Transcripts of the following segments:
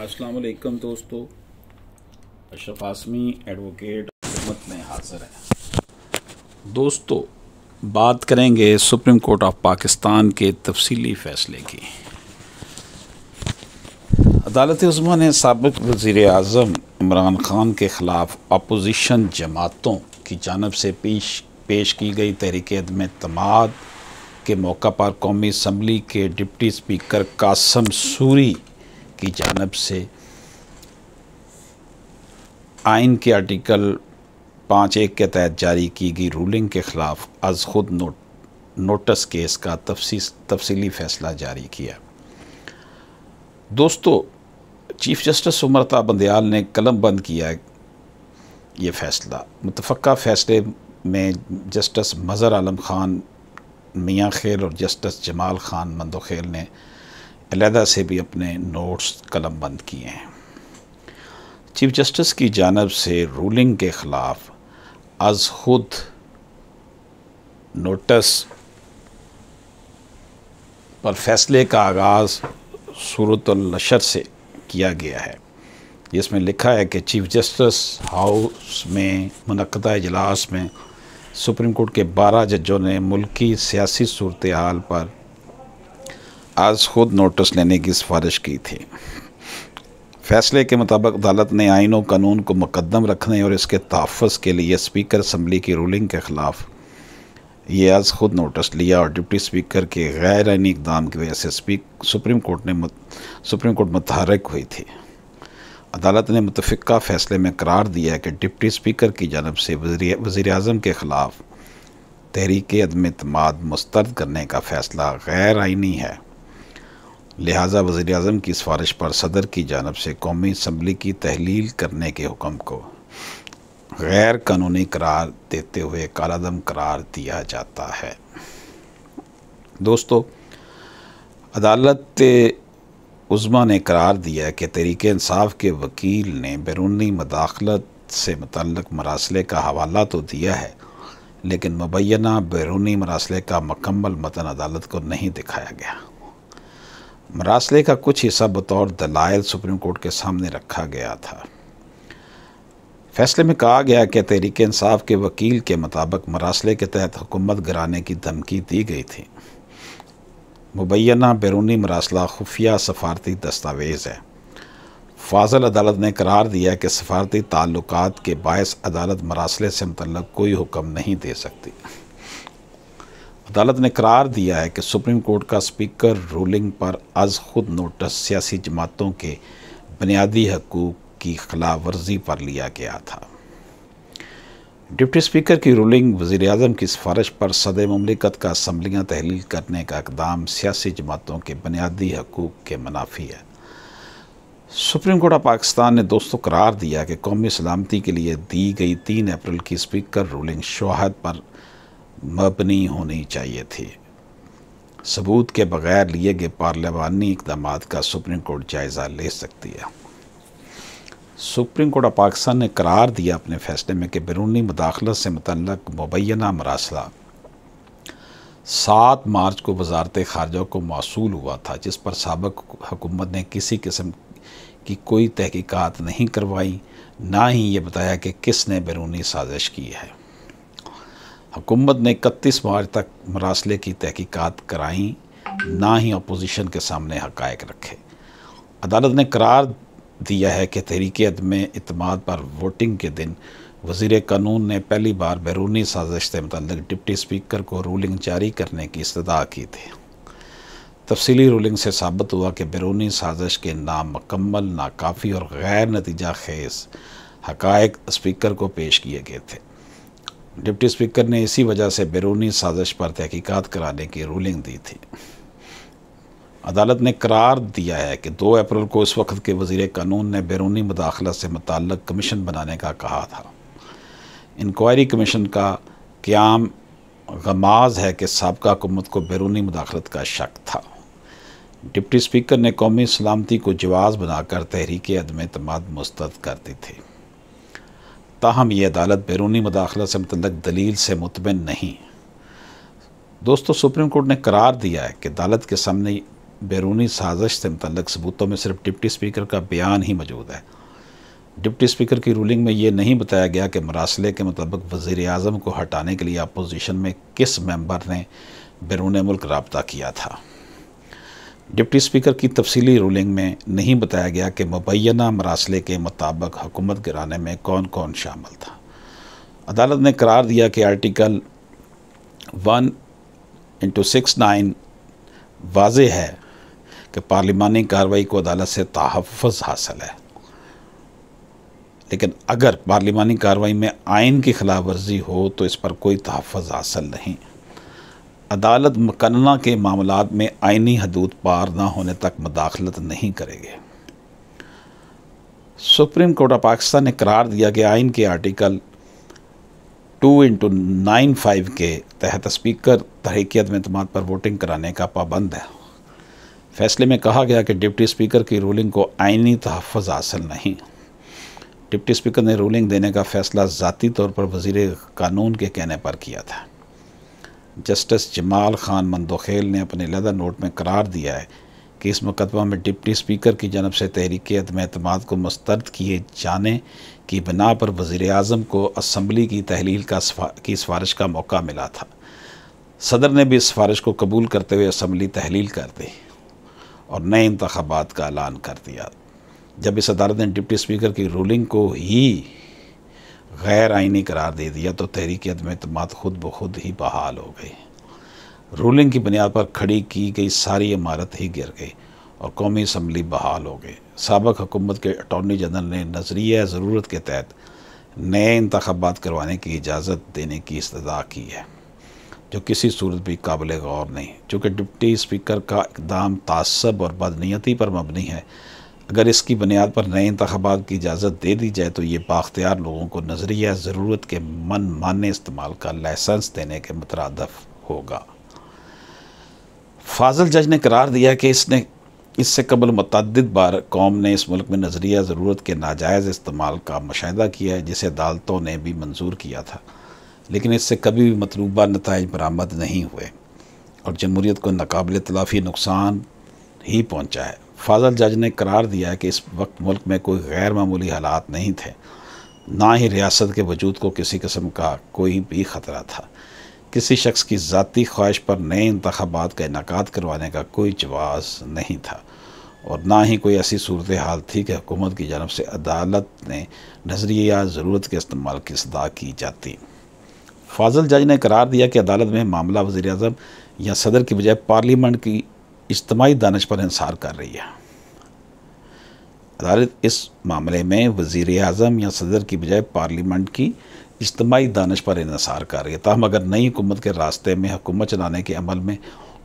अस्सलाम वालेकुम दोस्तों अशरफ आसमी एडवोकेट खिदमत में हाजिर है दोस्तों बात करेंगे सुप्रीम कोर्ट ऑफ पाकिस्तान के तफसीली फ़ैसले की अदालत उस्मा ने सबक वज़ी अजम इमरान ख़ान के ख़िलाफ़ अपोजिशन जमातों की जानब से पेश पेश की गई तहरीक अदम तमाद के मौका पर कौमी असम्बली के डिप्टी स्पीकर कासम सूरी की जानब से आइन के आर्टिकल पाँच एक के तहत जारी की गई रूलिंग के ख़िलाफ़ अज खुद नोट नोटस केस का तफसीली फ़ैसला जारी किया दोस्तों चीफ जस्टिस उमरता बंदयाल ने कलम बंद किया ये फ़ैसला मुतफ़ा फ़ैसले में जस्टिस मज़र आलम ख़ान मियाँ खेल और जस्टिस जमाल ख़ान मंदोखेल ने अलहदा से भी अपने नोट्स कलम बंद किए हैं चीफ जस्टिस की जानब से रूलिंग के ख़िलाफ़ आज खुद नोटिस पर फैसले का आगाज़ सूरतलशर से किया गया है जिसमें लिखा है कि चीफ जस्टिस हाउस में मनदा इजलास में सुप्रीम कोर्ट के बारह जजों ने मुल्की सियासी सूरत हाल पर आज खुद नोटिस लेने की सिफारिश की थी फैसले के मुताबिक अदालत ने आइन और कानून को मुकदम रखने और इसके तहफ़ के लिए स्पीकर असम्बली की रूलिंग के ख़िलाफ़ ये आज खुद नोटिस लिया और डिप्टी स्पीकर के गैर आइनी इकदाम की वजह से स्पीक सुप्रीम कोर्ट ने मत, सुप्रीम कोर्ट मुतहरक हुई थी अदालत ने मुतफ़ा फैसले में करार दिया कि डिप्टी स्पीकर की जानब से वज़ी अजम के ख़िलाफ़ तहरीक अदम अतमाद मुस्तरद करने का फ़ैसला गैर आइनी है लिहाजा वज़ी अजम की सिफारिश पर सदर की जानब से कौमी इसम्बली की तहलील करने के हुक्म को गैर कानूनी करार देते हुए कालादम करार दिया जाता है दोस्तों अदालत उज़मा ने करार दिया कि तरीके इंसाफ के वकील ने बैरूनी मदाखलत से मुतल मरासले का हवाला तो दिया है लेकिन मुबैना बैरूनी मरासले का मकम्मल मतन अदालत को नहीं दिखाया गया मरासले का कुछ हिस्सा बतौर दलाइल सुप्रीम कोर्ट के सामने रखा गया था फैसले में कहा गया कि तहरीक इंसाफ के वकील के मुताबिक मरासले के तहत हुकूमत गिराने की धमकी दी गई थी मुबैना बैरूनी मरासला खुफिया सफारती दस्तावेज़ है फाजल अदालत ने करार दिया कि सफारती ताल्लुकात के बायस अदालत मरासले से मतलब कोई हुक्म नहीं दे सकती अदालत ने करार दिया है कि सुप्रीम कोर्ट का स्पीकर रूलिंग पर आज खुद नोटिस सियासी जमातों के बुनियादी हकूक़ की खिलाफ वर्जी पर लिया गया था डिप्टी स्पीकर की रूलिंग वजीर अजम की सिफारिश पर सदर ममलिकत का असम्बलियाँ तहलील करने का इकदाम सियासी जमातों के बुनियादी हकूक़ के मुनाफी है सुप्रीम कोर्ट ऑफ पाकिस्तान ने दोस्तों करार दिया कि कौमी सलामती के लिए दी गई तीन अप्रैल की स्पीकर रूलिंग शोहद पर मबनी होनी चाहिए थी सबूत के बगैर लिए गए पार्लियामानी इकदाम का सुप्रीम कोर्ट जायज़ा ले सकती है सुप्रीम कोर्ट ऑफ पाकिस्तान ने करार दिया अपने फैसले में कि बैरूनी मुदाखलत से मतलब मुबैना मरासला सात मार्च को वजारत खारजा को मौसू हुआ था जिस पर सबक हुकूमत ने किसी किस्म की कोई तहक़ीक़त नहीं करवाई ना ही ये बताया कि किसने बैरूनी साजिश की है हुकूमत ने इकतीस मार्च तक मरासले की तहकीकात कराई ना ही अपोजिशन के सामने हकायक रखे अदालत ने करार दिया है कि तहरीक अदम अतमाद पर वोटिंग के दिन वजीर कानून ने पहली बार बैरूनी साजिश से मतलब डिप्टी स्पीकर को रूलिंग जारी करने की इस्तः की थी तफसली रूलिंग से साबित हुआ कि बैरूनी साजिश के नामकम्मल नाकाफ़ी और गैर नतीजा खेज हक स्पीकर को पेश किए गए थे डिप्टी स्पीकर ने इसी वजह से बैरूनी साजिश पर तहकीकात कराने की रूलिंग दी थी अदालत ने करार दिया है कि 2 अप्रैल को इस वक्त के वजीर कानून ने बैरूनी मुदाखलत से मतलब कमीशन बनाने का कहा था इंक्वायरी कमीशन का क्याम गमाज है कि सबका हुकूमत को बैरूनी मुदाखलत का शक था डिप्टी स्पीकर ने कौमी सलामती को जवाज़ बनाकर तहरीक अदम अतमाद मुस्द कर दी थी ताहम ये अदालत बैरूनी मुदाखला से मतलब दलील से मुतमिन नहीं दोस्तों सुप्रीम कोर्ट ने करार दिया है कि अदालत के सामने बैरूनी साजिश से मतलब सबूतों में सिर्फ डिप्टी स्पीकर का बयान ही मौजूद है डिप्टी स्पीकर की रूलिंग में ये नहीं बताया गया कि मरासले के मुताबिक वजीर अजम को हटाने के लिए अपोजिशन में किस मेंबर ने बैरून मुल्क रबता किया था डिप्टी स्पीकर की तफसीली रूलिंग में नहीं बताया गया कि मुबैना मरासले के मुताबिक हुकूमत गिराने में कौन कौन शामिल था अदालत ने करार दिया कि article one into six nine वाज है कि पार्लिमानी कार्रवाई को अदालत से तहफ़ हासिल है लेकिन अगर पार्लिमानी कार्रवाई में आइन की खिलाफ वर्जी हो तो इस पर कोई तहफ़ हासिल नहीं अदालत मकन्ना के मामला में आइनी हदूद पार ना होने तक मदाखलत नहीं करेगी सुप्रीम कोर्ट ऑफ पाकिस्तान ने करार दिया कि आइन के article two into nine five के तहत स्पीकर तहरीकीत अदम पर वोटिंग कराने का पाबंद है फैसले में कहा गया कि डिप्टी स्पीकर की रूलिंग को आइनी तहफ़ हासिल नहीं डिप्टी स्पीकर ने रूलिंग देने का फैसला ज़ाती तौर पर वजीर कानून के कहने पर किया था जस्टिस जमाल खान मंदोखेल ने अपने लदा नोट में करार दिया है कि इस मुकदमा में डिप्टी स्पीकर की जनब से तहरीक अदम अतमाद को मुस्तरद किए जाने की बिना पर वज़ी अजम को असम्बली की तहलील का की सिफारिश का मौका मिला था सदर ने भी इस सिफारिश को कबूल करते हुए असम्बली तहलील कर दी और नए इंतबात का ऐलान कर दिया जब इस अदालत ने डिप्टी स्पीकर की रूलिंग को ही गैर आइनी करार दे दिया तो तहरीक अदम अतमाद खुद ब खुद ही बहाल हो गई रूलिंग की बुनियाद पर खड़ी की गई सारी इमारत ही गिर गई और कौमी इसम्बली बहाल हो गई सबक हुकूमत के अटॉर्नी जनरल ने नजरिया ज़रूरत के तहत नए इंतबात करवाने की इजाज़त देने की इस्तः की है जो किसी सूरत भी काबिल गौर नहीं चूँकि डिप्टी स्पीकर का इकदाम तसब और बदनीति पर मबनी है अगर इसकी बुनियाद पर नए इंतबात की इजाज़त दे दी जाए तो ये बाख्तियार लोगों को नज़रिया ज़रूरत के मन माने इस्तेमाल का लाइसेंस देने के मुतरदफ होगा फाजल जज ने करार दिया कि इसने इससे कबल मतद बार कौम ने इस मुल्क में नज़रिया ज़रूरत के नाजायज़ इस्तेमाल का मुशाह किया है जिसे अदालतों ने भी मंजूर किया था लेकिन इससे कभी भी मतलूबा नतज बरामद नहीं हुए और जमहूरीत को नाकबिल तलाफ़ी नुकसान ही पहुँचा है फाजल जज ने करार दिया कि इस वक्त मुल्क में कोई गैर मामूली हालात नहीं थे ना ही रियासत के वजूद को किसी किस्म का कोई भी ख़तरा था किसी शख्स की ज़ाती ख्वाहिश पर नए इंतबात का इनका करवाने का कोई जवाब नहीं था और ना ही कोई ऐसी सूरत हाल थी कि हुकूमत की जानब से अदालत ने नजरिया ज़रूरत के इस्तेमाल की सदा की जाती फाजल जज ने करार दिया कि अदालत में मामला वज़ी अजम या सदर की बजाय पार्लियामेंट की इज्तमाही दानश पर इंसार कर रही है अदालत इस मामले में वज़ी अजम या सदर की बजाय पार्लियामेंट की इज्तमाही दानश पर इंसार कर रही है ताहम अगर नई हुकूमत के रास्ते में हुकूमत चलाने के अमल में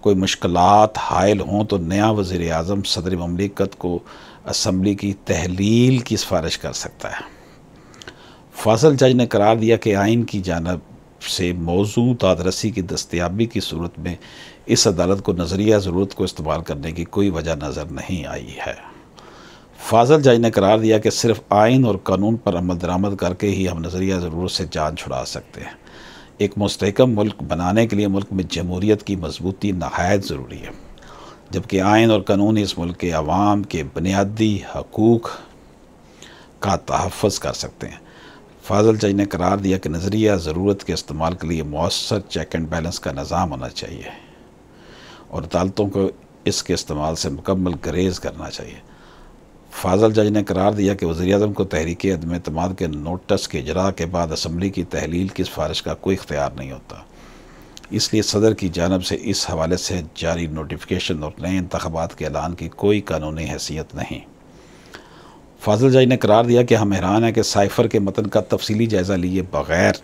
कोई मुश्किल हायल हों तो नया वज़ी अजम सदर ममलिकत को असम्बली की तहलील की सिफारिश कर सकता है फासल जज ने करार दिया कि आइन की जानब से मौजू दादरसी की दस्तियाबी की सूरत में इस अदालत को नजरिया ज़रूरत को इस्तेमाल करने की कोई वजह नज़र नहीं आई है फाजल जज ने करार दिया कि सिर्फ आइन और कानून पर अमल दरामद करके ही हम नजरिया ज़रूरत से जान छुड़ा सकते हैं एक मस्तकम मुल्क बनाने के लिए मुल्क में जमहूरीत की मजबूती नहायत ज़रूरी है जबकि आयन और कानून इस मुल्क के आवाम के बुनियादी हकूक़ का तहफ़ कर सकते हैं फाजल जज ने करार दिया कि नज़रिया ज़रूरत के इस्तेमाल के लिए मौसर चेक एंड बैलेंस का निज़ाम होना चाहिए और अदालतों को इसके इस्तेमाल से मुकम्मल ग्रेज करना चाहिए फाजल जज ने करार दिया कि वजी अजम को तहरीक अदम अतम के नोटस के इजरा के बाद असम्बली की तहलील की सिफारिश का कोई इख्तियार नहीं होता इसलिए सदर की जानब से इस हवाले से जारी नोटिफिकेशन और नए इंतबात के ऐलान की कोई कानूनी हैसियत नहीं फाजिल जाई ने करार दिया कि हम हैरान हैं कि साइफ़र के मतन का तफसीली जायज़ा लिए बगैर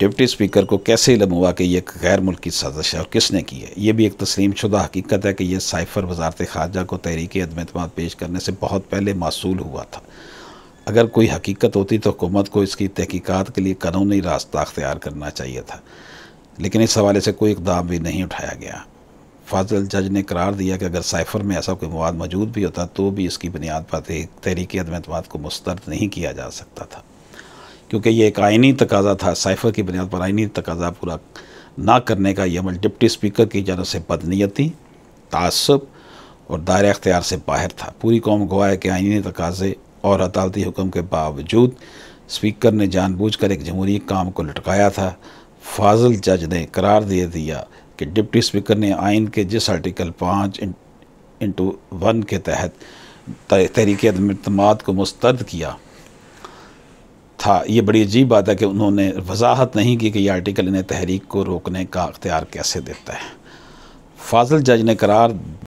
डिप्टी स्पीकर को कैसे इलम हुआ कि यह एक गैर मुल्की साजिश है और किसने की है ये भी एक तस्लीम शुदा हकीकत है कि यह साइफ़र वजारत खारजा को तहरीक अदम अतमाद पेश करने से बहुत पहले मासूल हुआ था अगर कोई हकीकत होती तो हुकूमत को इसकी तहकीकात के लिए कानूनी रास्ता अख्तियार करना चाहिए था लेकिन इस हवाले से कोई इकदाम भी नहीं उठाया गया फाजल जज ने करार दिया कि अगर साइफर में ऐसा कोई मवाद मौजूद भी होता तो भी इसकी बुनियाद पर तहरीकी अदम अतमाद को मुस्तरद नहीं किया जा सकता था क्योंकि ये एक आइनी तकाजा था साइफर की बुनियाद पर आइनी तकाजा पूरा ना करने का यह अमल डिप्टी स्पीकर की जानब से बदनीयती तसब और दायरे अख्तियार से बाहर था पूरी कौम गवाह है कि आइनी तकाजे और अदालती हुक्म के बावजूद स्पीकर ने जानबूझ कर एक जमहूरी काम को लटकाया था फाजल जज ने करार दे दिया कि डिप्टी स्पीकर ने आइन के जिस आर्टिकल पाँच इंटू वन के तहत तहरीक अदमाद को मुस्तरद किया था ये बड़ी अजीब बात है कि उन्होंने वजाहत नहीं की कि यह आर्टिकल इन्हें तहरीक को रोकने का अख्तियार कैसे देता है फाजल जज ने करार